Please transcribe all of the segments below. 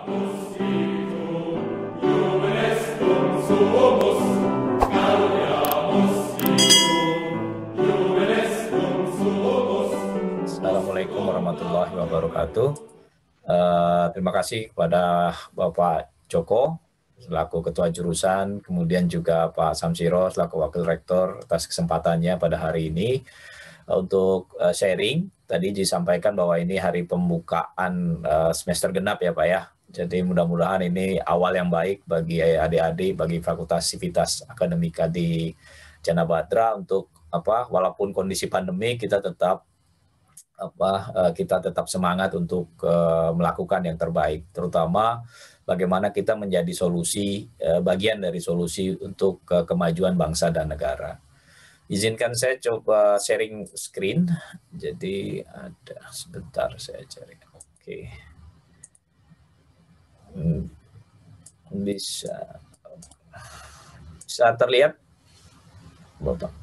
Assalamualaikum warahmatullahi wabarakatuh. Uh, terima kasih kepada Bapak Joko selaku Ketua Jurusan, kemudian juga Pak Samsiro selaku Wakil Rektor atas kesempatannya pada hari ini eh, untuk eh, sharing. Tadi disampaikan bahwa ini hari pembukaan semester genap ya Pak ya, jadi mudah-mudahan ini awal yang baik bagi adik-adik, bagi Fakultas Sivitas Akademika di Jana Badra untuk apa walaupun kondisi pandemi kita tetap apa eh, kita tetap semangat untuk eh, melakukan yang terbaik terutama bagaimana kita menjadi solusi eh, bagian dari solusi untuk kemajuan bangsa dan negara. Izinkan saya coba sharing screen. Jadi ada sebentar saya cari. Oke. Okay. Hmm. bisa bisa terlihat Bapak.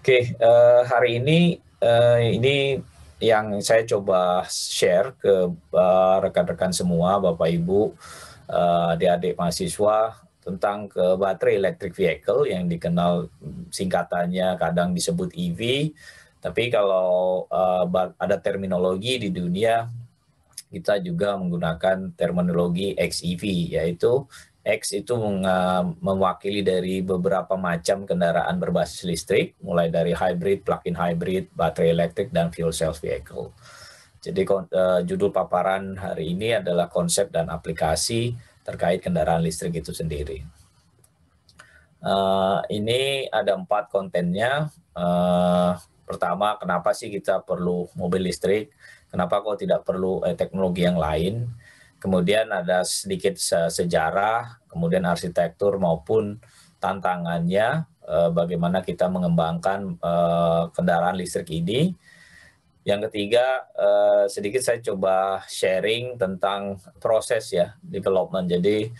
Oke, uh, hari ini uh, ini yang saya coba share ke eh, rekan-rekan uh, semua, Bapak Ibu, adik adik-adik mahasiswa tentang ke baterai electric vehicle yang dikenal singkatannya kadang disebut EV tapi kalau uh, ada terminologi di dunia, kita juga menggunakan terminologi XEV, yaitu X itu mewakili dari beberapa macam kendaraan berbasis listrik, mulai dari hybrid, plug-in hybrid, baterai elektrik, dan fuel cell vehicle. Jadi eh, judul paparan hari ini adalah konsep dan aplikasi terkait kendaraan listrik itu sendiri. Eh, ini ada empat kontennya. Pertama, kenapa sih kita perlu mobil listrik? Kenapa kok tidak perlu eh, teknologi yang lain? Kemudian ada sedikit se sejarah, kemudian arsitektur maupun tantangannya eh, bagaimana kita mengembangkan eh, kendaraan listrik ini. Yang ketiga, eh, sedikit saya coba sharing tentang proses ya, development. Jadi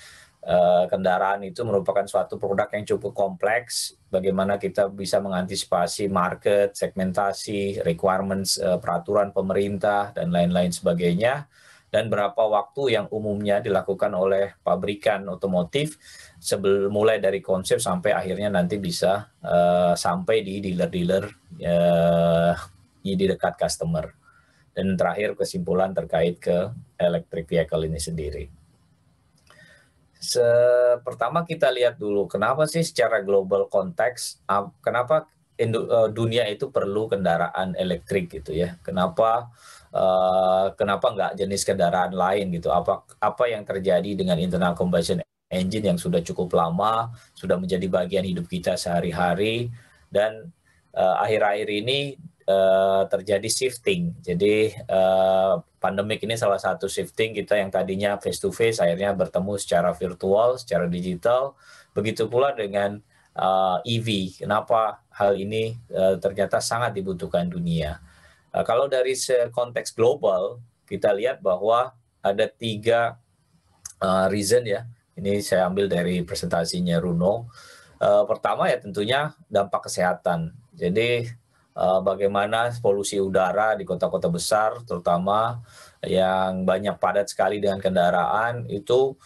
Eh, kendaraan itu merupakan suatu produk yang cukup kompleks. Bagaimana kita bisa mengantisipasi market, segmentasi, requirements eh, peraturan pemerintah dan lain-lain sebagainya. Dan berapa waktu yang umumnya dilakukan oleh pabrikan otomotif sebelum mulai dari konsep sampai akhirnya nanti bisa uh, sampai di dealer-dealer uh, di dekat customer. Dan terakhir kesimpulan terkait ke electric vehicle ini sendiri. Se pertama kita lihat dulu kenapa sih secara global konteks kenapa e, dunia itu perlu kendaraan elektrik gitu ya. Kenapa uh, kenapa nggak jenis kendaraan lain gitu? Apa apa yang terjadi dengan internal combustion engine yang sudah cukup lama, sudah menjadi bagian hidup kita sehari-hari dan e, akhir-akhir uh, akhir -akhir ini Eh, terjadi shifting. Jadi eh, pandemik ini salah satu shifting kita yang tadinya face to face akhirnya bertemu secara virtual, secara digital. Begitu pula dengan EV. Eh, e Kenapa hal ini ternyata sangat dibutuhkan dunia. kalau dari konteks global kita lihat bahwa ada tiga reason ya. Ini saya ambil dari presentasinya Runo. pertama ya tentunya dampak kesehatan. Jadi Eh, bagaimana polusi udara di kota-kota besar terutama yang banyak padat sekali dengan kendaraan itu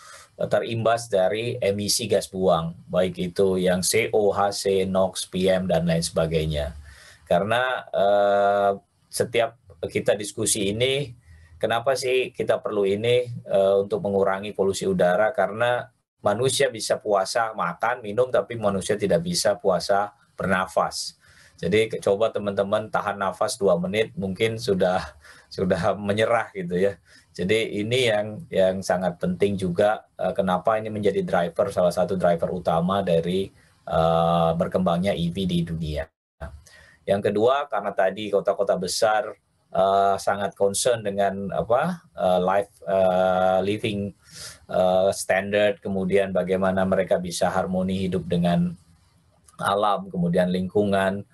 terimbas dari emisi gas buang, baik itu yang CO, COHC, NOx, PM, dan lain sebagainya. Karena uh, setiap kita diskusi ini, kenapa sih kita perlu ini uh, untuk mengurangi polusi udara? Karena manusia bisa puasa makan, minum, tapi manusia tidak bisa puasa bernafas. Jadi coba teman-teman tahan nafas dua menit mungkin sudah sudah menyerah gitu ya. Jadi ini yang yang sangat penting juga eh, kenapa ini menjadi driver salah satu driver utama dari uh, berkembangnya EV di dunia. Yang kedua karena tadi kota-kota besar uh, sangat concern dengan apa uh, life uh, living uh, standard kemudian bagaimana mereka bisa harmoni hidup dengan alam kemudian lingkungan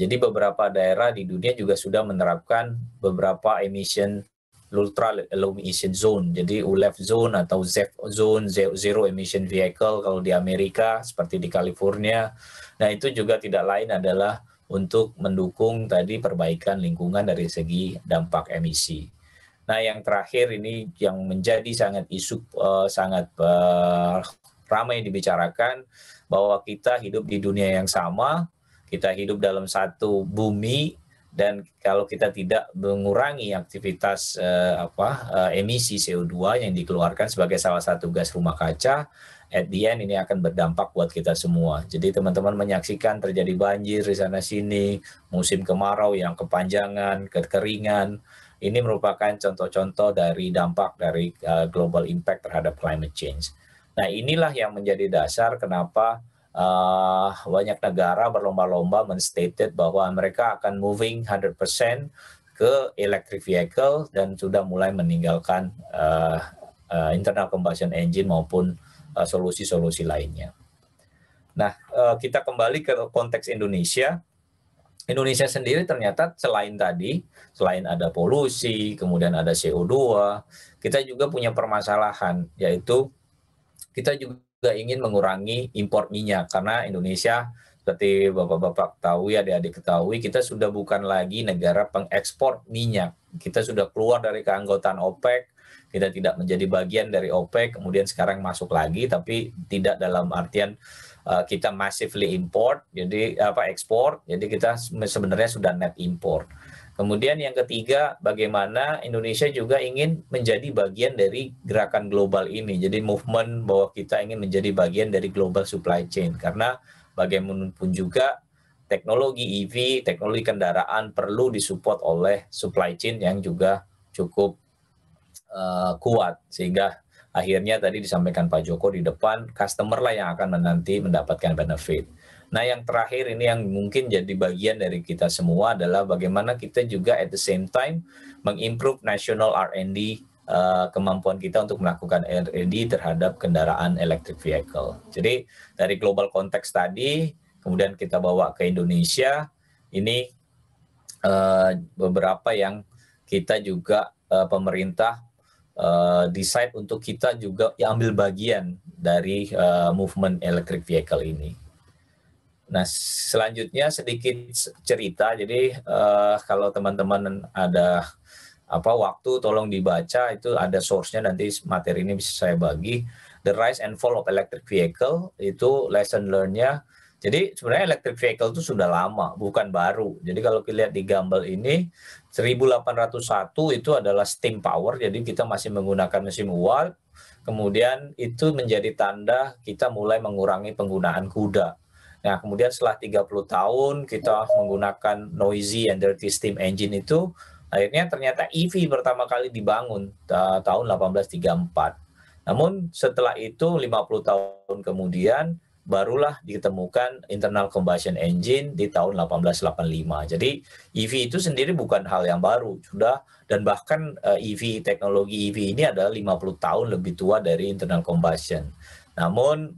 jadi beberapa daerah di dunia juga sudah menerapkan beberapa emission ultra low emission zone. Jadi ULEV zone atau ZEV zone, zero emission vehicle kalau di Amerika seperti di California. Nah, itu juga tidak lain adalah untuk mendukung tadi perbaikan lingkungan dari segi dampak emisi. Nah, yang terakhir ini yang menjadi sangat isu uh, sangat uh, ramai dibicarakan bahwa kita hidup di dunia yang sama kita hidup dalam satu bumi dan kalau kita tidak mengurangi aktivitas eh, apa eh, emisi CO2 yang dikeluarkan sebagai salah satu gas rumah kaca, at the end ini akan berdampak buat kita semua. Jadi teman-teman menyaksikan terjadi banjir di sana sini, musim kemarau yang kepanjangan, kekeringan. Ini merupakan contoh-contoh dari dampak dari uh, global impact terhadap climate change. Nah, inilah yang menjadi dasar kenapa uh, banyak negara berlomba-lomba menstated bahwa mereka akan moving 100% ke electric vehicle dan sudah mulai meninggalkan uh, uh, internal combustion engine maupun solusi-solusi uh, lainnya. Nah, uh, kita kembali ke konteks Indonesia. Indonesia sendiri ternyata selain tadi, selain ada polusi, kemudian ada CO2, kita juga punya permasalahan, yaitu kita juga juga ingin mengurangi impor minyak karena Indonesia seperti Bapak-bapak ketahui, adik-adik ketahui, kita sudah bukan lagi negara pengekspor minyak. Kita sudah keluar dari keanggotaan OPEC, kita tidak menjadi bagian dari OPEC, kemudian sekarang masuk lagi tapi tidak dalam artian uh, kita massively import, jadi apa ekspor, jadi kita sebenarnya sudah net import. Kemudian yang ketiga, bagaimana Indonesia juga ingin menjadi bagian dari gerakan global ini. Jadi movement bahwa kita ingin menjadi bagian dari global supply chain. Karena bagaimanapun juga teknologi EV, teknologi kendaraan perlu disupport oleh supply chain yang juga cukup uh, kuat. Sehingga akhirnya tadi disampaikan Pak Joko di depan, customer lah yang akan menanti mendapatkan benefit. Nah, yang terakhir ini yang mungkin jadi bagian dari kita semua adalah bagaimana kita juga at the same time mengimprove national R&D uh, eh, kemampuan kita untuk melakukan R&D terhadap kendaraan electric vehicle. Jadi, dari global konteks tadi, kemudian kita bawa ke Indonesia, ini eh, beberapa yang kita juga eh, pemerintah decide untuk kita juga ambil bagian dari movement electric vehicle ini. Nah, selanjutnya sedikit cerita. Jadi uh, kalau teman-teman ada apa waktu tolong dibaca itu ada source-nya nanti materi ini bisa saya bagi. The Rise and Fall of Electric Vehicle itu lesson learn-nya. Jadi sebenarnya electric vehicle itu sudah lama, bukan baru. Jadi kalau kita lihat di gambar ini 1801 itu adalah steam power, jadi kita masih menggunakan mesin uap. Kemudian itu menjadi tanda kita mulai mengurangi penggunaan kuda Nah, kemudian setelah 30 tahun kita menggunakan noisy and dirty steam engine itu, akhirnya ternyata EV pertama kali dibangun uh, tahun 1834. Namun setelah itu 50 tahun kemudian barulah ditemukan internal combustion engine di tahun 1885. Jadi EV itu sendiri bukan hal yang baru, sudah dan bahkan EV eh, e teknologi EV ini adalah 50 tahun lebih tua dari internal combustion. Namun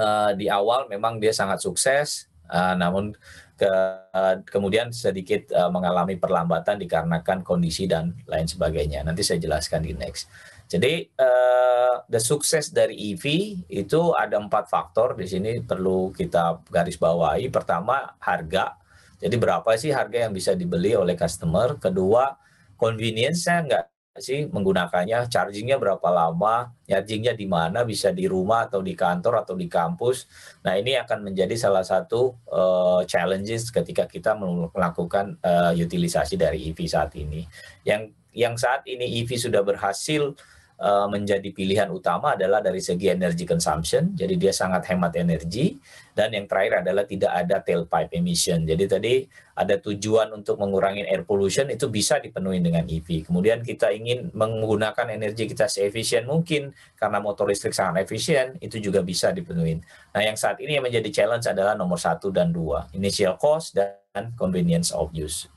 Eh, di awal memang dia sangat sukses, uh, namun ke, uh, kemudian sedikit uh, mengalami perlambatan dikarenakan kondisi dan lain sebagainya. Nanti saya jelaskan di next. Jadi uh, the success dari EV itu ada empat faktor di sini perlu kita garis bawahi. Pertama harga, jadi berapa sih harga yang bisa dibeli oleh customer? Kedua convenience-nya nggak sih menggunakannya, chargingnya berapa lama, chargingnya di mana, bisa di rumah atau di kantor atau di kampus. Nah ini akan menjadi salah satu uh, challenges ketika kita melakukan uh, utilisasi dari EV saat ini. Yang yang saat ini EV sudah berhasil uh, menjadi pilihan utama adalah dari segi energy consumption, jadi dia sangat hemat energi. Dan yang terakhir adalah tidak ada tailpipe emission. Jadi tadi ada tujuan untuk mengurangi air pollution itu bisa dipenuhi dengan EV. Kemudian kita ingin menggunakan energi kita seefisien mungkin karena motor listrik sangat efisien itu juga bisa dipenuhi. Nah yang saat ini yang menjadi challenge adalah nomor satu dan dua, initial cost dan convenience of use.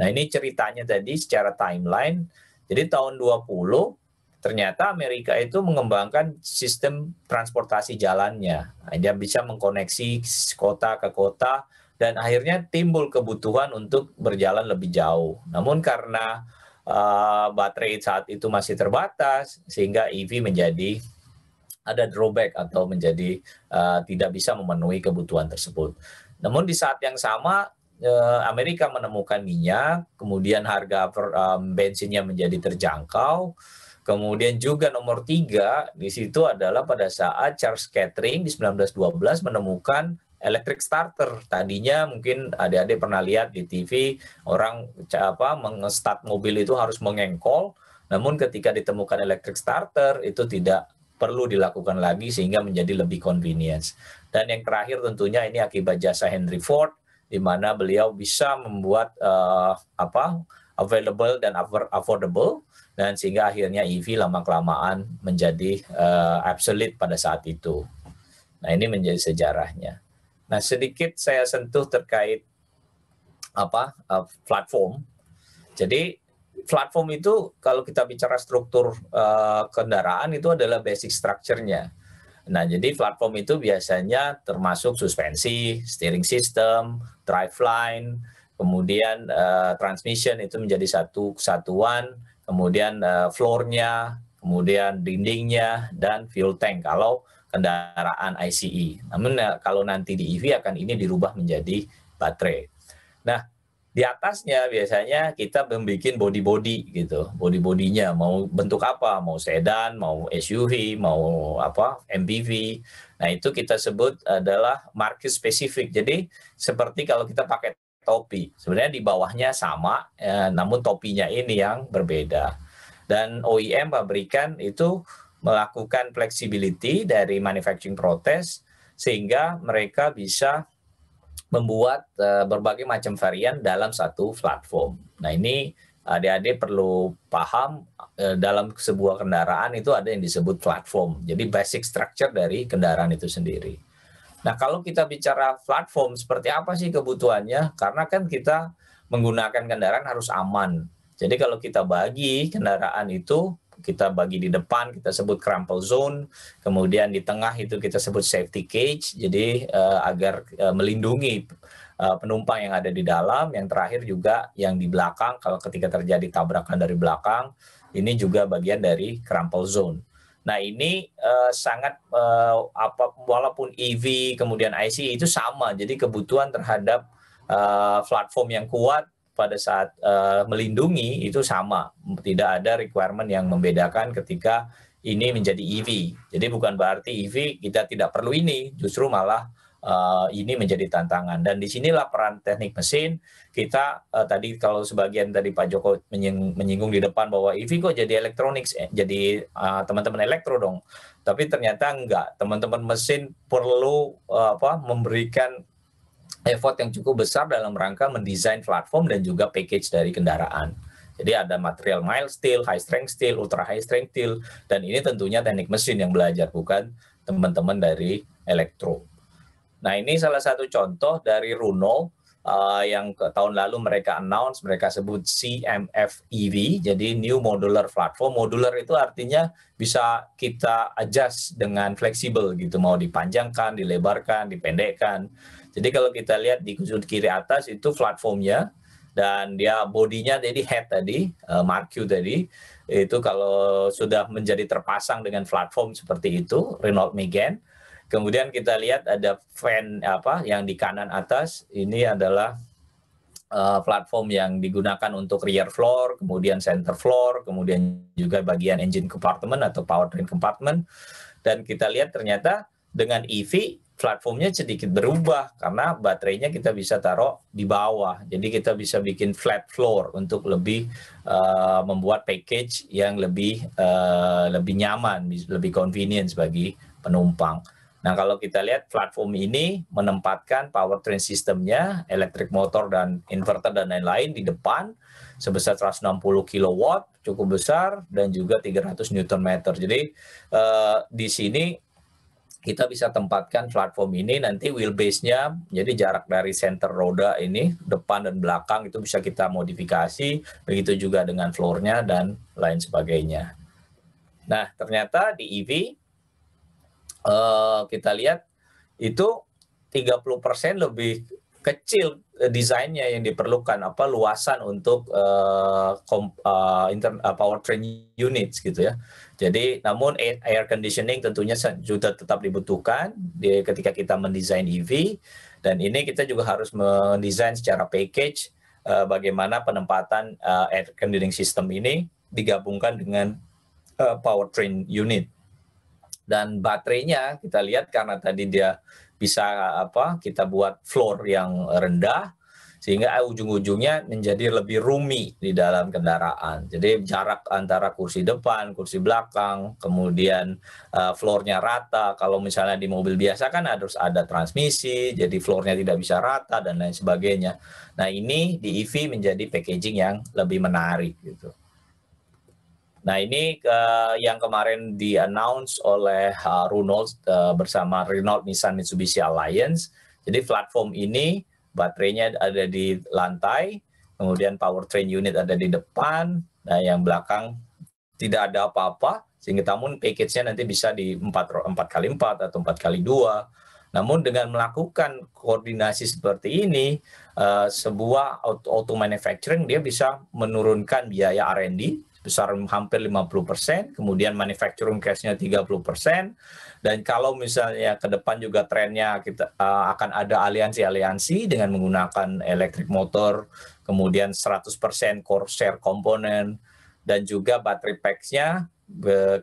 Nah ini ceritanya tadi secara timeline. Jadi tahun 20 ternyata Amerika itu mengembangkan sistem transportasi jalannya. Nah, dia bisa mengkoneksi kota ke kota dan akhirnya timbul kebutuhan untuk berjalan lebih jauh. Namun karena uh, baterai saat itu masih terbatas sehingga EV menjadi ada drawback atau menjadi uh, tidak bisa memenuhi kebutuhan tersebut. Namun di saat yang sama eh, Amerika menemukan minyak, kemudian harga bensinnya menjadi terjangkau, Kemudian juga nomor tiga di situ adalah pada saat Charles Kettering di 1912 menemukan electric starter. Tadinya mungkin adik-adik pernah lihat di TV orang apa mengestart mobil itu harus mengengkol. Namun ketika ditemukan electric starter itu tidak perlu dilakukan lagi sehingga menjadi lebih convenience. Dan yang terakhir tentunya ini akibat jasa Henry Ford di mana beliau bisa membuat uh, apa available dan affordable dan sehingga akhirnya EV lama-kelamaan menjadi uh, absolute pada saat itu. Nah, ini menjadi sejarahnya. Nah, sedikit saya sentuh terkait apa uh, platform. Jadi platform itu kalau kita bicara struktur uh, kendaraan itu adalah basic structure-nya. Nah, jadi platform itu biasanya termasuk suspensi, steering system, driveline, kemudian uh, transmission itu menjadi satu kesatuan kemudian uh, floor-nya, kemudian dindingnya, dan fuel tank kalau kendaraan ICE. Namun uh, kalau nanti di EV akan ini dirubah menjadi baterai. Nah, di atasnya biasanya kita membuat body-body gitu, body-bodinya mau bentuk apa, mau sedan, mau SUV, mau apa, MPV. Nah itu kita sebut adalah market spesifik. Jadi seperti kalau kita pakai topi. Sebenarnya di bawahnya sama, eh, namun topinya ini yang berbeda. Dan OEM pabrikan itu melakukan flexibility dari manufacturing protes sehingga mereka bisa membuat eh, berbagai macam varian dalam satu platform. Nah ini adik-adik perlu paham eh, dalam sebuah kendaraan itu ada yang disebut platform. Jadi basic structure dari kendaraan itu sendiri. Nah, kalau kita bicara platform, seperti apa sih kebutuhannya? Karena kan kita menggunakan kendaraan harus aman. Jadi kalau kita bagi kendaraan itu, kita bagi di depan, kita sebut crumple zone, kemudian di tengah itu kita sebut safety cage, jadi uh, agar uh, melindungi uh, penumpang yang ada di dalam, yang terakhir juga yang di belakang, kalau ketika terjadi tabrakan dari belakang, ini juga bagian dari crumple zone. Nah ini uh, sangat uh, apa walaupun EV kemudian IC itu sama, jadi kebutuhan terhadap uh, platform yang kuat pada saat uh, melindungi itu sama, tidak ada requirement yang membedakan ketika ini menjadi EV. Jadi bukan berarti EV kita tidak perlu ini, justru malah uh, ini menjadi tantangan. Dan disinilah peran teknik mesin kita uh, tadi kalau sebagian dari Pak Joko menying menyinggung di depan bahwa EV kok jadi elektronik, eh, jadi eh, teman-teman uh, elektro dong. Tapi ternyata enggak, teman-teman mesin perlu uh, apa memberikan effort yang cukup besar dalam rangka mendesain platform dan juga package dari kendaraan. Jadi ada material mild steel, high strength steel, ultra high strength steel, dan ini tentunya teknik mesin yang belajar bukan teman-teman dari elektro. Nah ini salah satu contoh dari Runo uh, yang ke tahun lalu mereka announce mereka sebut CMF EV jadi new modular platform modular itu artinya bisa kita adjust dengan fleksibel gitu mau dipanjangkan dilebarkan dipendekkan jadi kalau kita lihat di sudut kiri atas itu platformnya dan dia bodinya jadi head tadi uh, marku tadi itu kalau sudah menjadi terpasang dengan platform seperti itu Renault Megane Kemudian kita lihat ada fan apa yang di kanan atas ini adalah uh, platform yang digunakan untuk rear floor, kemudian center floor, kemudian juga bagian engine compartment atau powertrain compartment. Dan kita lihat ternyata dengan EV platformnya sedikit berubah karena baterainya kita bisa taruh di bawah. Jadi kita bisa bikin flat floor untuk lebih uh, membuat package yang lebih uh, lebih nyaman, lebih convenience bagi penumpang. Nah, kalau kita lihat platform ini menempatkan powertrain sistemnya, elektrik motor dan inverter dan lain-lain di depan sebesar 160 kW, cukup besar dan juga 300 newton meter Jadi eh, di sini kita bisa tempatkan platform ini nanti wheelbase-nya jadi jarak dari center roda ini depan dan belakang itu bisa kita modifikasi begitu juga dengan floor-nya dan lain sebagainya. Nah, ternyata di EV Eh, kita lihat itu 30% lebih kecil eh, desainnya yang diperlukan apa luasan untuk uh, kom, uh, inter, uh, powertrain units gitu ya. Jadi namun air conditioning tentunya juga tetap dibutuhkan di, ketika kita mendesain EV dan ini kita juga harus mendesain secara package uh, bagaimana penempatan uh, air conditioning system ini digabungkan dengan uh, powertrain unit dan baterainya kita lihat karena tadi dia bisa apa kita buat floor yang rendah sehingga ujung-ujungnya menjadi lebih rumi di dalam kendaraan. Jadi jarak antara kursi depan, kursi belakang, kemudian uh, floornya rata. Kalau misalnya di mobil biasa kan harus ada transmisi, jadi floornya tidak bisa rata dan lain sebagainya. Nah ini di EV menjadi packaging yang lebih menarik gitu. Nah ini uh, yang kemarin di-announce oleh uh, eh, Renault uh, eh, bersama Renault Nissan Mitsubishi Alliance. Jadi platform ini baterainya ada di lantai, kemudian powertrain unit ada di depan, nah yang belakang tidak ada apa-apa, sehingga namun package-nya nanti bisa di 4, 4 kali 4 atau 4 kali 2. Namun dengan melakukan koordinasi seperti ini, uh, sebuah auto, auto manufacturing dia bisa menurunkan biaya R&D, besar hampir 50%, persen, kemudian manufacturing case-nya persen, dan kalau misalnya ke depan juga trennya kita uh, akan ada aliansi-aliansi dengan menggunakan elektrik motor, kemudian 100% persen core share komponen, dan juga battery pack-nya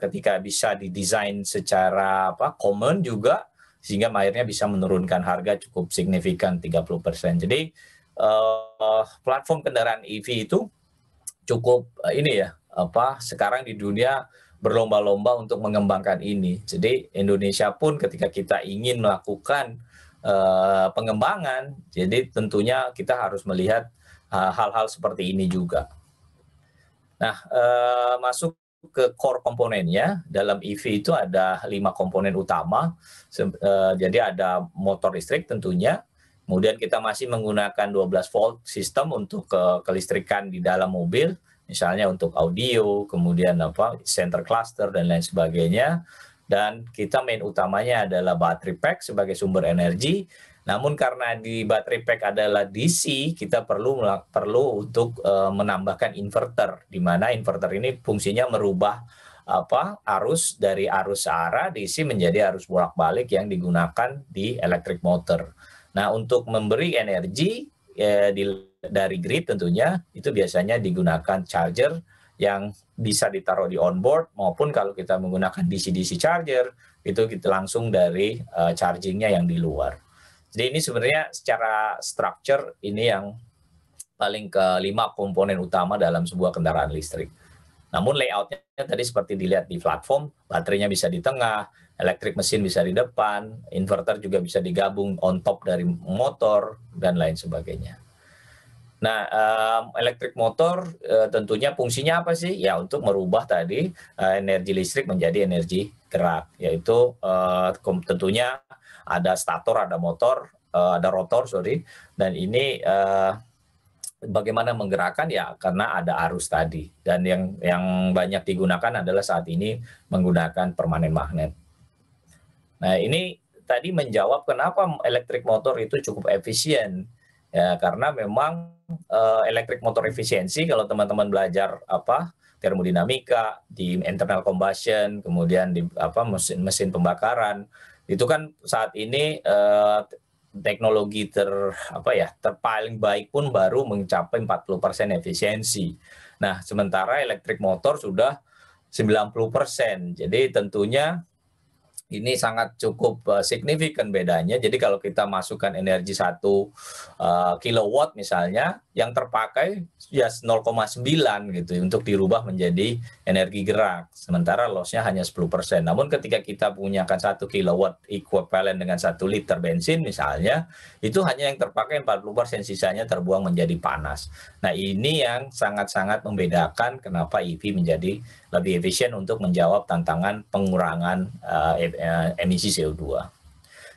ketika bisa didesain secara apa common juga, sehingga akhirnya bisa menurunkan harga cukup signifikan 30%. Jadi uh, platform kendaraan EV itu cukup eh, ini ya apa sekarang di dunia berlomba-lomba untuk mengembangkan ini. Jadi Indonesia pun ketika kita ingin melakukan uh, pengembangan, jadi tentunya kita harus melihat eh, hal-hal uh, seperti ini juga. Nah, uh, masuk ke core komponennya dalam EV itu ada lima komponen utama. Uh, jadi ada motor listrik tentunya, kemudian kita masih menggunakan 12 volt sistem untuk ke kelistrikan di dalam mobil misalnya untuk audio, kemudian apa center cluster dan lain sebagainya. Dan kita main utamanya adalah battery pack sebagai sumber energi. Namun karena di battery pack adalah DC, kita perlu perlu untuk uh, menambahkan inverter di mana inverter ini fungsinya merubah apa arus dari arus searah DC menjadi arus bolak-balik yang digunakan di electric motor. Nah, untuk memberi energi eh, di dari grid tentunya itu biasanya digunakan charger yang bisa ditaruh di onboard maupun kalau kita menggunakan DC-DC charger itu kita langsung dari uh, chargingnya yang di luar. Jadi ini sebenarnya secara structure ini yang paling kelima komponen utama dalam sebuah kendaraan listrik. Namun layoutnya tadi seperti dilihat di platform, baterainya bisa di tengah, elektrik mesin bisa di depan, inverter juga bisa digabung on top dari motor, dan lain sebagainya. Nah, um, elektrik motor uh, tentunya fungsinya apa sih? Ya untuk merubah tadi uh, energi listrik menjadi energi gerak, yaitu uh, tentunya ada stator, ada motor, uh, ada rotor, sorry. Dan ini uh, bagaimana menggerakkan ya karena ada arus tadi. Dan yang yang banyak digunakan adalah saat ini menggunakan permanen magnet. Nah, ini tadi menjawab kenapa elektrik motor itu cukup efisien. Ya, karena memang uh, electric motor efisiensi kalau teman-teman belajar apa termodinamika di internal combustion kemudian di apa mesin mesin pembakaran itu kan saat ini uh, teknologi ter apa ya terpaling baik pun baru mencapai 40% efisiensi. Nah, sementara elektrik motor sudah 90%. Jadi tentunya ini sangat cukup uh, signifikan bedanya. Jadi kalau kita masukkan energi 1 uh, eh, kilowatt misalnya, yang terpakai ya 0,9 gitu ya, untuk dirubah menjadi energi gerak. Sementara lossnya hanya 10%. Namun ketika kita punyakan 1 kilowatt equivalent dengan 1 liter bensin misalnya, itu hanya yang terpakai 40%, sisanya terbuang menjadi panas. Nah ini yang sangat-sangat membedakan kenapa EV menjadi lebih efisien untuk menjawab tantangan pengurangan uh, emisi CO2.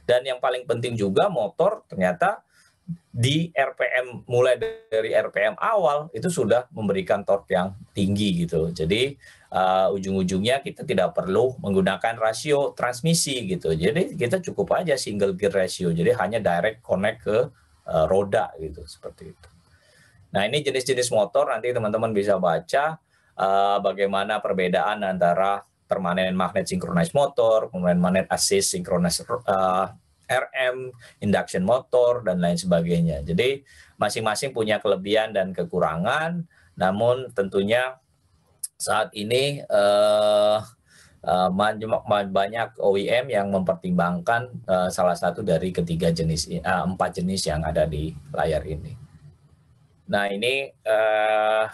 Dan yang paling penting juga motor ternyata di RPM mulai dari RPM awal itu sudah memberikan torque yang tinggi gitu. Jadi uh, ujung-ujungnya kita tidak perlu menggunakan rasio transmisi gitu. Jadi kita cukup aja single gear ratio. Jadi hanya direct connect ke uh, roda gitu seperti itu. Nah, ini jenis-jenis motor nanti teman-teman bisa baca uh, bagaimana perbedaan antara permanen magnet synchronized motor, kemudian magnet assist synchronized uh, eh, RM, induction motor, dan lain sebagainya. Jadi masing-masing punya kelebihan dan kekurangan, namun tentunya saat ini uh, uh, banyak OEM yang mempertimbangkan uh, salah satu dari ketiga jenis, uh, empat jenis yang ada di layar ini. Nah ini uh,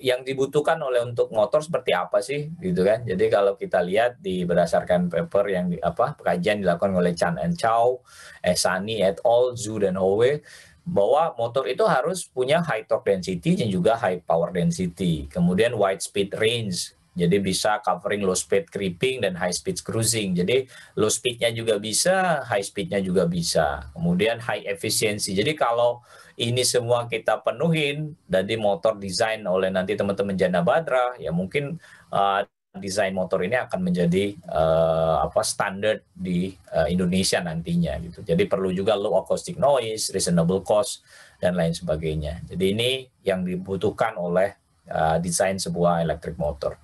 yang dibutuhkan oleh untuk motor seperti apa sih gitu kan jadi kalau kita lihat di berdasarkan paper yang di, apa kajian dilakukan oleh Chan and Chow, Esani eh, et al, Zhu dan Howe bahwa motor itu harus punya high torque density dan juga high power density kemudian wide speed range jadi bisa covering low speed creeping dan high speed cruising. Jadi low speednya juga bisa, high speednya juga bisa. Kemudian high efficiency. Jadi kalau ini semua kita penuhin jadi motor desain oleh nanti teman-teman Jana Badra ya mungkin uh, desain motor ini akan menjadi uh, apa standar di uh, Indonesia nantinya gitu. Jadi perlu juga low acoustic noise, reasonable cost dan lain sebagainya. Jadi ini yang dibutuhkan oleh uh, desain sebuah elektrik motor.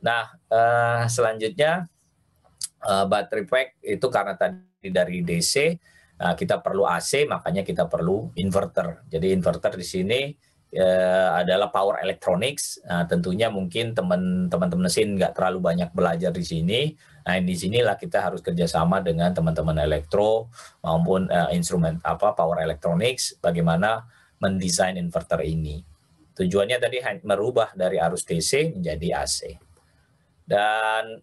Nah, uh, selanjutnya uh, battery pack itu karena tadi dari DC Nah, kita perlu AC, makanya kita perlu inverter. Jadi inverter di sini eh, adalah power electronics. Nah, tentunya mungkin teman-teman mesin nggak terlalu banyak belajar di sini. Nah, di sinilah kita harus kerjasama dengan teman-teman elektro maupun eh, instrumen apa power electronics, bagaimana mendesain inverter ini. Tujuannya tadi merubah dari arus DC menjadi AC. Dan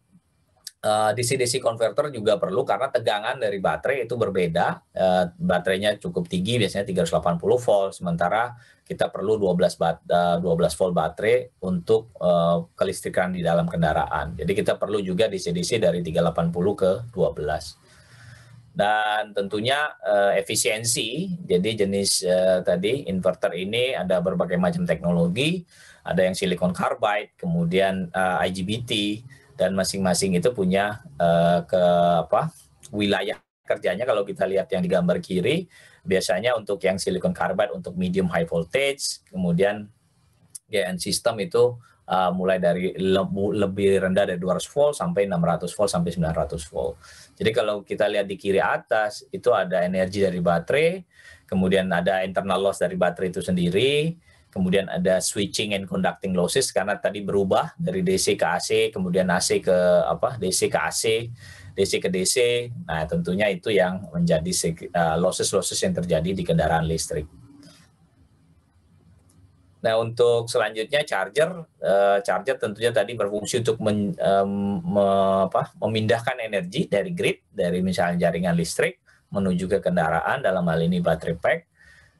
Eh, DC-DC converter juga perlu karena tegangan dari baterai itu berbeda. Uh, baterainya cukup tinggi, biasanya 380 volt, sementara kita perlu 12 bat, 12 eh, volt baterai untuk uh, kelistrikan di dalam kendaraan. Jadi kita perlu juga DC-DC dari 380 ke 12. Dan tentunya uh, efisiensi, jadi jenis uh, tadi inverter ini ada berbagai macam teknologi, ada yang silikon carbide, kemudian uh, IGBT, dan masing-masing itu punya uh, ke apa wilayah kerjanya kalau kita lihat yang di gambar kiri biasanya untuk yang silikon carbide untuk medium high voltage kemudian GN system itu uh, mulai dari le lebih rendah dari 200 volt sampai 600 volt sampai 900 volt. Jadi kalau kita lihat di kiri atas itu ada energi dari baterai, kemudian ada internal loss dari baterai itu sendiri, kemudian ada switching and conducting losses karena tadi berubah dari DC ke AC, kemudian AC ke apa DC ke AC, DC ke DC. Nah, tentunya itu yang menjadi eh, losses-losses yang terjadi di kendaraan listrik. Nah, untuk selanjutnya charger, eh, charger tentunya tadi berfungsi untuk men, me, apa, memindahkan energi dari grid, dari misalnya jaringan listrik menuju ke kendaraan dalam hal ini baterai pack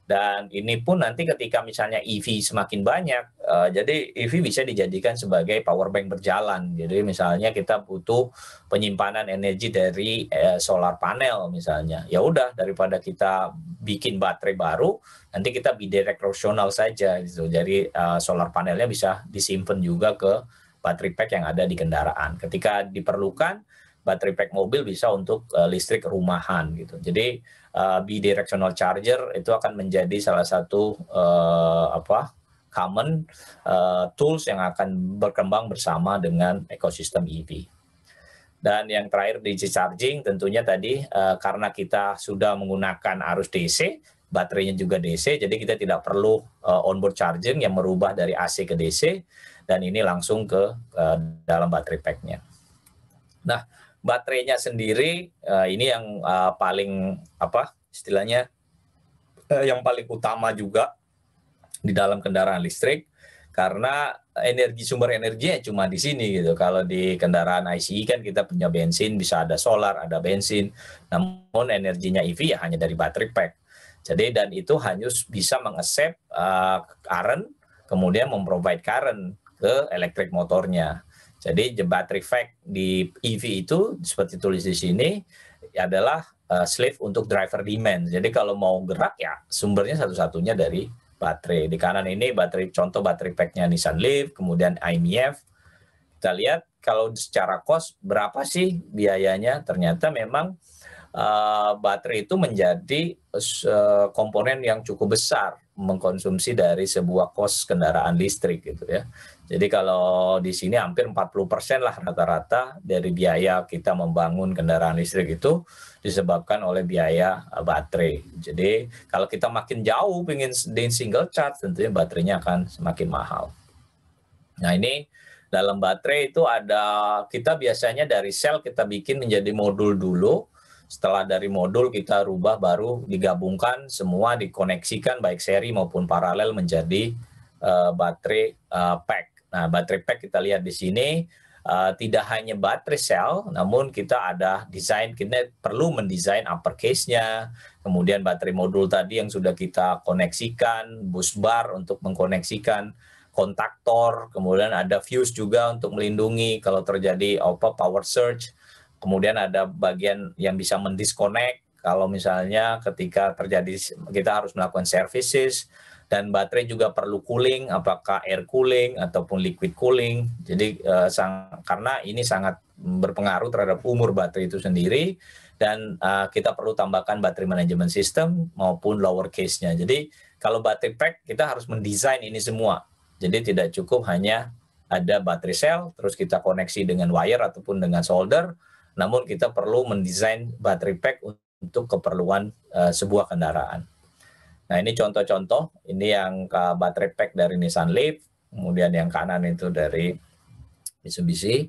dan ini pun nanti ketika misalnya EV semakin banyak, uh, jadi EV bisa dijadikan sebagai power bank berjalan. Jadi misalnya kita butuh penyimpanan energi dari uh, solar panel misalnya. Ya udah daripada kita bikin baterai baru, nanti kita bidirectional saja gitu. Jadi uh, solar panelnya bisa disimpan juga ke baterai pack yang ada di kendaraan. Ketika diperlukan, baterai pack mobil bisa untuk uh, listrik rumahan gitu. Jadi uh, bidirectional charger itu akan menjadi salah satu uh, apa common uh, tools yang akan berkembang bersama dengan ekosistem EV. Dan yang terakhir DC charging tentunya tadi uh, karena kita sudah menggunakan arus DC, baterainya juga DC, jadi kita tidak perlu uh, onboard charging yang merubah dari AC ke DC dan ini langsung ke uh, dalam baterai packnya. Nah, baterainya sendiri uh, ini yang uh, paling apa istilahnya uh, yang paling utama juga di dalam kendaraan listrik karena energi sumber energinya cuma di sini gitu. Kalau di kendaraan ICE kan kita punya bensin, bisa ada solar, ada bensin. Namun energinya EV ya hanya dari baterai pack. Jadi dan itu hanya bisa mengaccept uh, current kemudian memprovide current ke elektrik motornya. Jadi battery fact di EV itu seperti tulis di sini adalah uh, eh, slave untuk driver demand. Jadi kalau mau gerak ya sumbernya satu-satunya dari baterai. Di kanan ini baterai contoh baterai packnya Nissan Leaf, kemudian IMF. E Kita lihat kalau secara cost berapa sih biayanya? Ternyata memang uh, baterai itu menjadi uh, komponen yang cukup besar mengkonsumsi dari sebuah kos kendaraan listrik gitu ya. Jadi kalau di sini hampir 40% lah rata-rata dari biaya kita membangun kendaraan listrik itu disebabkan oleh biaya eh, baterai. Jadi kalau kita makin jauh ingin di single charge tentunya baterainya akan semakin mahal. Nah ini dalam baterai itu ada kita biasanya dari sel kita bikin menjadi modul dulu setelah dari modul kita rubah baru digabungkan semua dikoneksikan baik seri maupun paralel menjadi uh, baterai uh, pack. Nah, baterai pack kita lihat di sini uh, tidak hanya baterai cell namun kita ada desain, kita perlu mendesain upper case nya kemudian baterai modul tadi yang sudah kita koneksikan, bus bar untuk mengkoneksikan kontaktor, kemudian ada fuse juga untuk melindungi kalau terjadi apa power surge. Kemudian ada bagian yang bisa mendisconnect kalau misalnya ketika terjadi kita harus melakukan services dan baterai juga perlu cooling apakah air cooling ataupun liquid cooling jadi uh, sang, karena ini sangat berpengaruh terhadap umur baterai itu sendiri dan uh, kita perlu tambahkan baterai management system maupun lower case-nya jadi kalau baterai pack kita harus mendesain ini semua jadi tidak cukup hanya ada baterai cell terus kita koneksi dengan wire ataupun dengan solder namun kita perlu mendesain baterai pack untuk keperluan uh, sebuah kendaraan. Nah ini contoh-contoh, ini yang ke baterai pack dari Nissan Leaf, kemudian yang kanan itu dari Mitsubishi.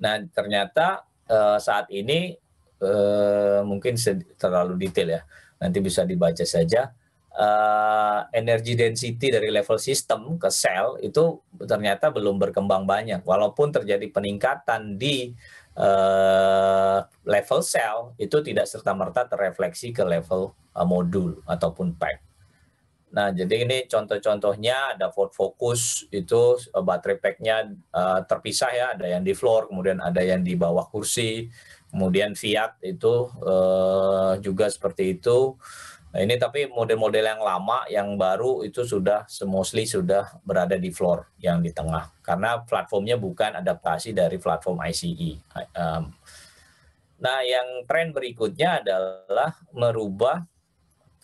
Nah ternyata uh, saat ini uh, mungkin terlalu detail ya, nanti bisa dibaca saja. Uh, energy density dari level sistem ke sel itu ternyata belum berkembang banyak, walaupun terjadi peningkatan di uh, level sel itu tidak serta-merta terefleksi ke level uh, modul ataupun pack. Nah, jadi ini contoh-contohnya ada Ford Focus itu uh, baterai packnya uh, terpisah ya, ada yang di floor, kemudian ada yang di bawah kursi, kemudian Fiat itu uh, juga seperti itu. Nah, ini tapi model-model yang lama yang baru itu sudah mostly sudah berada di floor yang di tengah karena platformnya bukan adaptasi dari platform ICE. Um, nah, yang tren berikutnya adalah merubah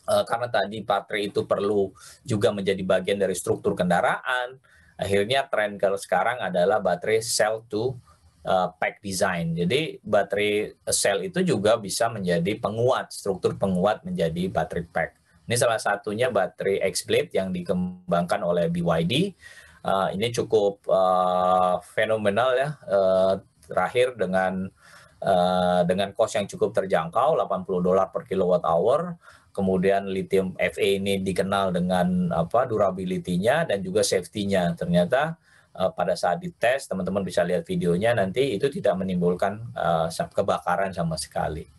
uh, karena tadi baterai itu perlu juga menjadi bagian dari struktur kendaraan. Akhirnya tren kalau sekarang adalah baterai cell to Eh, pack design. Jadi baterai sel itu juga bisa menjadi penguat, struktur penguat menjadi baterai pack. Ini salah satunya baterai X-Blade yang dikembangkan oleh BYD. Uh, eh, ini cukup uh, fenomenal ya, uh, terakhir dengan uh, dengan cost yang cukup terjangkau, 80 dolar per kilowatt hour. Kemudian lithium Fe ini dikenal dengan apa durability-nya dan juga safety-nya. Ternyata Eh, pada saat dites teman-teman bisa lihat videonya nanti itu tidak menimbulkan eh, kebakaran sama sekali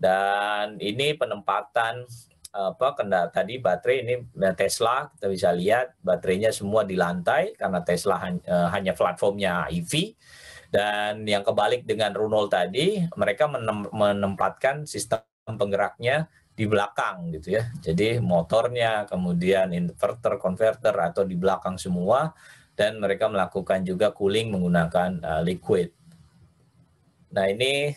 dan ini penempatan apa kendala tadi baterai ini nah, Tesla kita bisa lihat baterainya semua di lantai karena Tesla eh, hanya platformnya EV dan yang kebalik dengan Renault tadi mereka menempatkan sistem penggeraknya di belakang gitu ya jadi motornya kemudian inverter converter atau di belakang semua dan mereka melakukan juga cooling menggunakan uh, liquid. Nah ini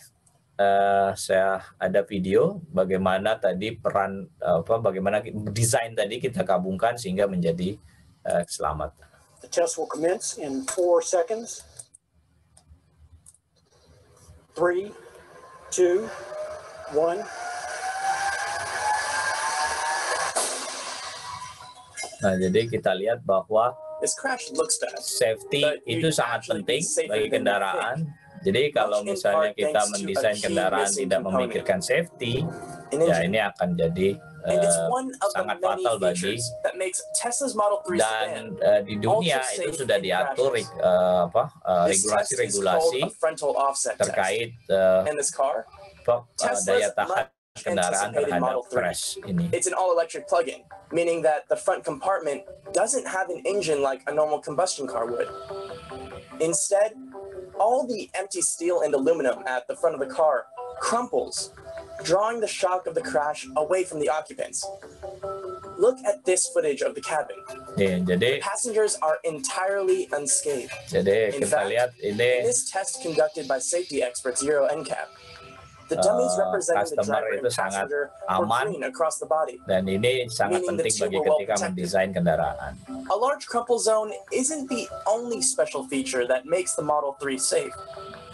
uh, saya ada video bagaimana tadi peran apa bagaimana desain tadi kita gabungkan sehingga menjadi uh, selamat. The test will commence in four seconds. Three, two, one. Nah, jadi kita lihat bahwa Safety itu sangat penting bagi kendaraan. Jadi kalau misalnya kita mendesain kendaraan tidak memikirkan safety, ya ini akan jadi uh, sangat fatal bagi dan uh, di dunia itu sudah diatur uh, regulasi-regulasi uh, terkait uh, daya tahan Model 3. It's an all-electric plug-in, meaning that the front compartment doesn't have an engine like a normal combustion car would. Instead, all the empty steel and aluminum at the front of the car crumples, drawing the shock of the crash away from the occupants. Look at this footage of the cabin. Yeah, jadi, the passengers are entirely unscathed. Jadi, in fact, lihat, ini, in this test conducted by safety experts Euro NCAP, the dummies ah, representing the driver itu sangat passenger aman across the body. dan ini sangat penting bagi ketika mendesain kendaraan. A large crumple zone isn't the only special feature that makes the Model 3 safe.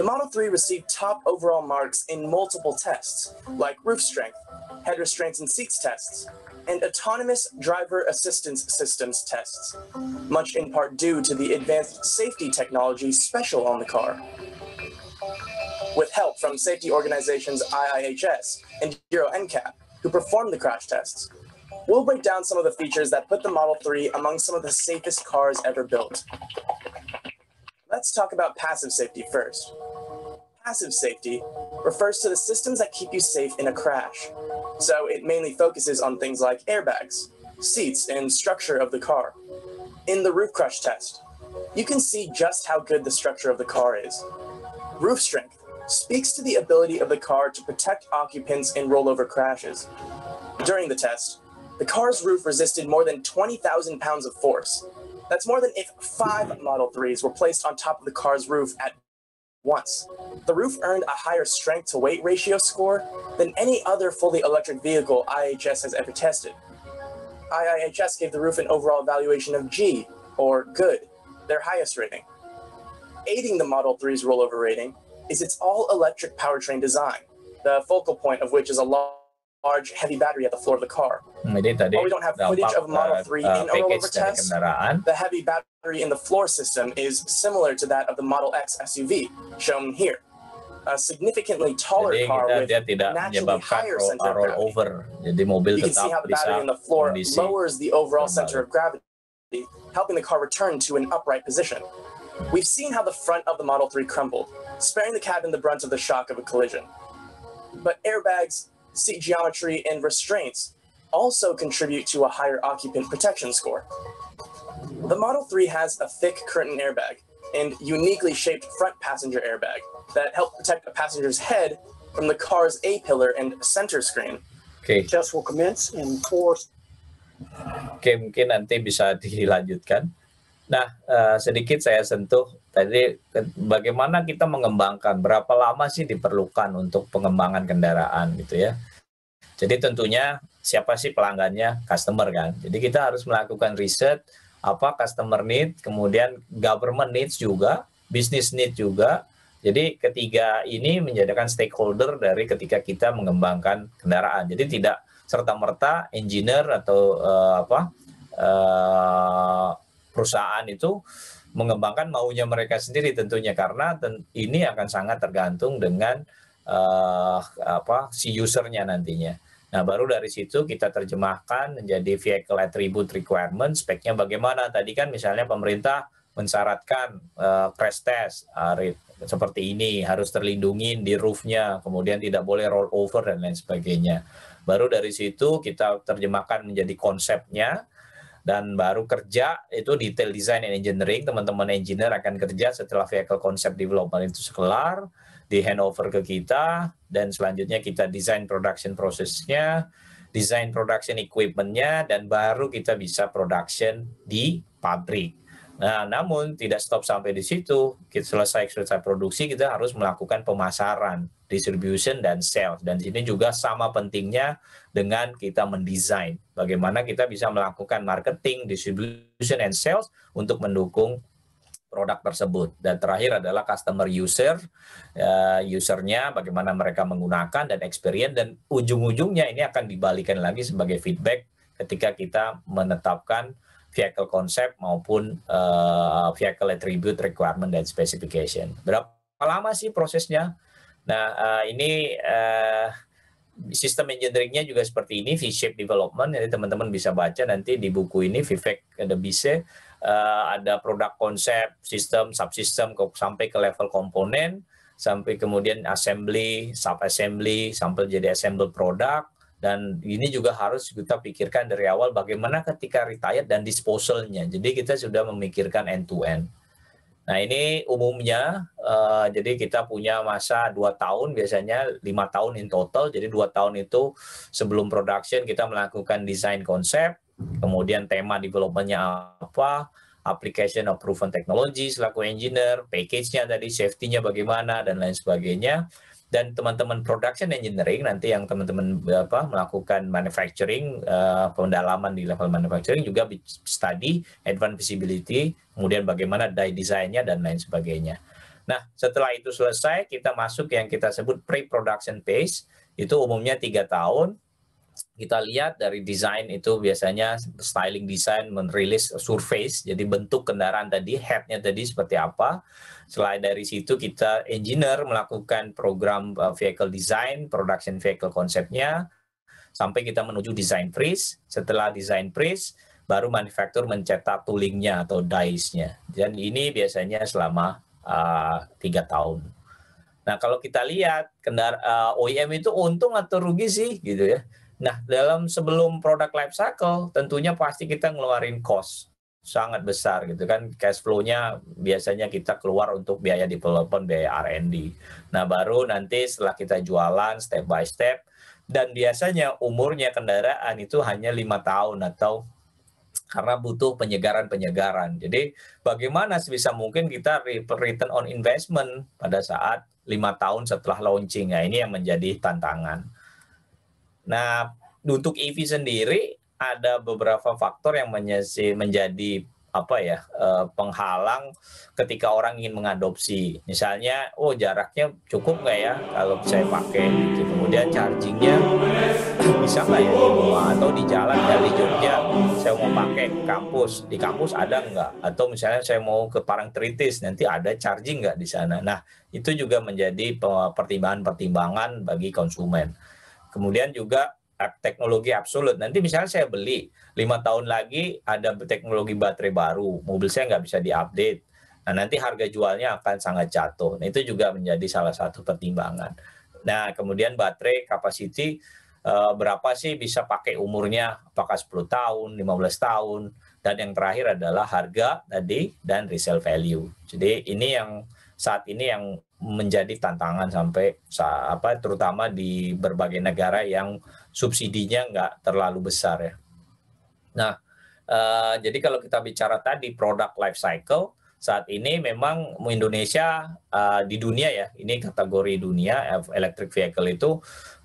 The Model 3 received top overall marks in multiple tests, like roof strength, head restraints and seats tests, and autonomous driver assistance systems tests, much in part due to the advanced safety technology special on the car with help from safety organizations IIHS and Euro NCAP, who performed the crash tests. We'll break down some of the features that put the Model 3 among some of the safest cars ever built. Let's talk about passive safety first. Passive safety refers to the systems that keep you safe in a crash. So it mainly focuses on things like airbags, seats, and structure of the car. In the roof crush test, you can see just how good the structure of the car is. Roof strength speaks to the ability of the car to protect occupants in rollover crashes. During the test, the car's roof resisted more than 20,000 pounds of force. That's more than if five Model 3s were placed on top of the car's roof at once. The roof earned a higher strength to weight ratio score than any other fully electric vehicle IHS has ever tested. IIHS gave the roof an overall evaluation of G, or good, their highest rating. Aiding the Model 3's rollover rating is its all electric powertrain design, the focal point of which is a large, heavy battery at the floor of the car. While ah, we don't have footage of Model ah, 3 ah, in rollover tests. the heavy battery in the floor system is similar to that of the Model X SUV, shown here. A significantly taller Jadi car with naturally higher center of gravity. over. Jadi mobil you can see how the battery in the floor lowers the overall center of gravity, helping the car return to an upright position. We've seen how the front of the Model 3 crumbled, sparing the cabin the brunt of the shock of a collision. But airbags, seat geometry, and restraints also contribute to a higher occupant protection score. The Model 3 has a thick curtain airbag and uniquely shaped front passenger airbag that help protect a passenger's head from the car's A pillar and center screen. Okay. Test will commence in four. Okay, mungkin nanti bisa dilanjutkan. Nah, eh, sedikit saya sentuh tadi bagaimana kita mengembangkan, berapa lama sih diperlukan untuk pengembangan kendaraan gitu ya. Jadi tentunya siapa sih pelanggannya? Customer kan. Jadi kita harus melakukan riset apa customer need, kemudian government needs juga, business need juga. Jadi ketiga ini menjadikan stakeholder dari ketika kita mengembangkan kendaraan. Jadi tidak serta merta engineer atau uh, apa uh, perusahaan itu mengembangkan maunya mereka sendiri tentunya karena ini akan sangat tergantung dengan uh, apa si usernya nantinya. Nah, baru dari situ kita terjemahkan menjadi vehicle attribute requirement, speknya bagaimana. Tadi kan misalnya pemerintah mensyaratkan uh, crash test uh, seperti ini, harus terlindungi di roofnya, kemudian tidak boleh roll over dan lain sebagainya. Baru dari situ kita terjemahkan menjadi konsepnya, dan baru kerja itu detail design and engineering teman-teman engineer akan kerja setelah vehicle concept development itu sekelar di handover ke kita dan selanjutnya kita design production prosesnya design production equipmentnya dan baru kita bisa production di pabrik Nah, namun tidak stop sampai di situ. Kita selesai selesai produksi, kita harus melakukan pemasaran, distribution dan sales. Dan ini juga sama pentingnya dengan kita mendesain bagaimana kita bisa melakukan marketing, distribution and sales untuk mendukung produk tersebut. Dan terakhir adalah customer user, ya, usernya bagaimana mereka menggunakan dan experience dan ujung-ujungnya ini akan dibalikan lagi sebagai feedback ketika kita menetapkan vehicle concept maupun uh, vehicle attribute requirement dan specification. Berapa lama sih prosesnya? Nah, uh, ini uh, sistem engineeringnya juga seperti ini, V-shape development. Jadi teman-teman bisa baca nanti di buku ini, Vivek ada bisa, uh, ada produk konsep, sistem, subsistem, ke, sampai ke level komponen, sampai kemudian assembly, sub-assembly, sampai jadi assembled produk, dan ini juga harus kita pikirkan dari awal bagaimana ketika retired dan disposalnya. Jadi kita sudah memikirkan end to end. Nah ini umumnya uh, jadi kita punya masa dua tahun biasanya lima tahun in total. Jadi dua tahun itu sebelum production kita melakukan desain konsep, kemudian tema developmentnya apa, application of proven technology selaku engineer, package-nya tadi, safety-nya bagaimana dan lain sebagainya dan teman-teman production engineering nanti yang teman-teman apa melakukan manufacturing uh, pendalaman di level manufacturing juga study advanced visibility kemudian bagaimana die designnya dan lain sebagainya nah setelah itu selesai kita masuk yang kita sebut pre-production phase itu umumnya tiga tahun kita lihat dari desain itu biasanya styling desain merilis surface jadi bentuk kendaraan tadi headnya tadi seperti apa selain dari situ kita engineer melakukan program eh, vehicle design production vehicle konsepnya sampai kita menuju design freeze setelah design freeze baru manufaktur mencetak toolingnya atau dice-nya dan ini biasanya selama eh, tiga uh, tahun nah kalau kita lihat kendara uh, eh, OEM itu untung atau rugi sih gitu ya Nah, dalam sebelum produk life cycle, tentunya pasti kita ngeluarin cost sangat besar gitu kan cash flow-nya biasanya kita keluar untuk biaya development, biaya R&D. Nah, baru nanti setelah kita jualan step by step dan biasanya umurnya kendaraan itu hanya lima tahun atau karena butuh penyegaran-penyegaran. Jadi bagaimana sebisa mungkin kita return on investment pada saat lima tahun setelah launching. Nah, ini yang menjadi tantangan. Nah, untuk EV sendiri ada beberapa faktor yang menjadi apa ya eh, penghalang ketika orang ingin mengadopsi misalnya oh jaraknya cukup nggak ya kalau saya pakai gitu. kemudian chargingnya bisa nggak ya di rumah atau di jalan dari Jogja saya mau pakai ke kampus di kampus ada nggak atau misalnya saya mau ke Parangtritis nanti ada charging nggak di sana nah itu juga menjadi pertimbangan-pertimbangan bagi konsumen Kemudian juga teknologi absolut. Nanti misalnya saya beli, lima tahun lagi ada teknologi baterai baru, mobil saya nggak bisa diupdate. Nah nanti harga jualnya akan sangat jatuh. Nah, itu juga menjadi salah satu pertimbangan. Nah kemudian baterai capacity eh, berapa sih bisa pakai umurnya? Apakah 10 tahun, 15 tahun? Dan yang terakhir adalah harga tadi dan resale value. Jadi ini yang saat ini yang menjadi tantangan sampai apa terutama di berbagai negara yang subsidinya nggak terlalu besar ya. Nah, eh, jadi kalau kita bicara tadi produk life cycle saat ini memang Indonesia eh, di dunia ya, ini kategori dunia electric vehicle itu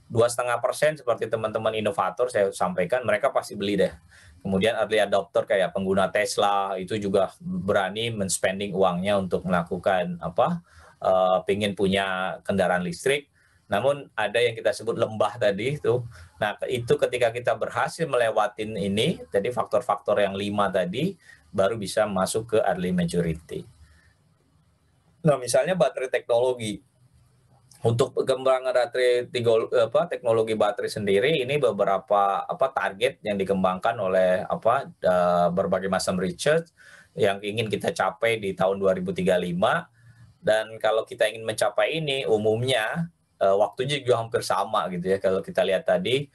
dua setengah persen seperti teman-teman inovator saya sampaikan mereka pasti beli deh kemudian early adopter kayak pengguna Tesla itu juga berani men-spending uangnya untuk melakukan apa uh, punya kendaraan listrik. Namun ada yang kita sebut lembah tadi itu. Nah itu ketika kita berhasil melewatin ini, jadi faktor-faktor yang lima tadi baru bisa masuk ke early majority. Nah misalnya baterai teknologi. Untuk pengembangan baterai apa, teknologi baterai sendiri ini beberapa apa target yang dikembangkan oleh apa eh, berbagai macam research yang ingin kita capai di tahun 2035 dan kalau kita ingin mencapai ini, umumnya uh, waktunya juga hampir sama gitu ya. Kalau kita lihat tadi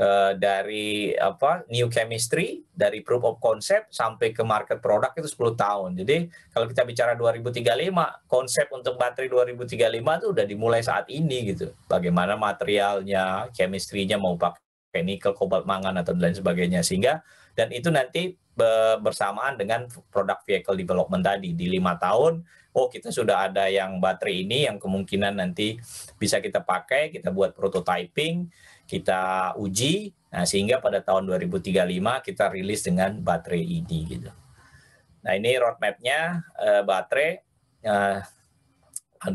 uh, dari apa new chemistry, dari proof of concept sampai ke market produk itu 10 tahun. Jadi kalau kita bicara 2035, konsep untuk baterai 2035 itu udah dimulai saat ini gitu. Bagaimana materialnya, chemistry-nya mau pakai nikel, kobalt, mangan atau lain sebagainya sehingga dan itu nanti bersamaan dengan produk vehicle development tadi di lima tahun oh kita sudah ada yang baterai ini yang kemungkinan nanti bisa kita pakai, kita buat prototyping, kita uji, nah sehingga pada tahun 2035 kita rilis dengan baterai ini gitu. Nah ini roadmapnya uh, baterai. Uh,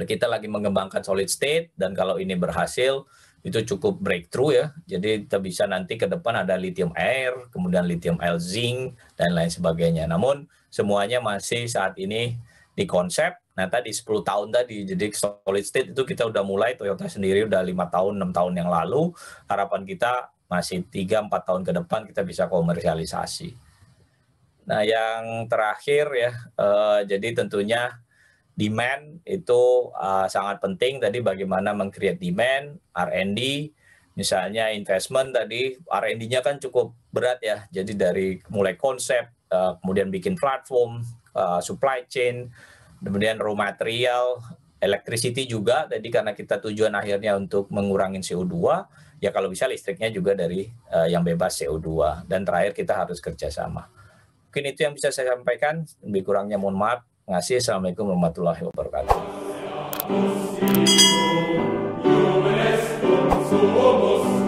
kita lagi mengembangkan solid state dan kalau ini berhasil itu cukup breakthrough ya. Jadi kita bisa nanti ke depan ada lithium air, kemudian lithium L zinc dan lain sebagainya. Namun semuanya masih saat ini di konsep. Nah tadi 10 tahun tadi, jadi solid state itu kita udah mulai, Toyota sendiri udah lima tahun, enam tahun yang lalu. Harapan kita masih 3-4 tahun ke depan kita bisa komersialisasi. Nah yang terakhir ya, uh, jadi tentunya demand itu uh, sangat penting tadi bagaimana mengcreate demand, R&D, misalnya investment tadi R&D-nya kan cukup berat ya. Jadi dari mulai konsep, eh, kemudian bikin platform, Uh, supply chain, kemudian raw material, electricity juga Jadi karena kita tujuan akhirnya untuk mengurangi CO2 ya kalau bisa listriknya juga dari uh, yang bebas CO2 dan terakhir kita harus kerjasama mungkin itu yang bisa saya sampaikan lebih kurangnya mohon maaf ngasih assalamualaikum warahmatullahi wabarakatuh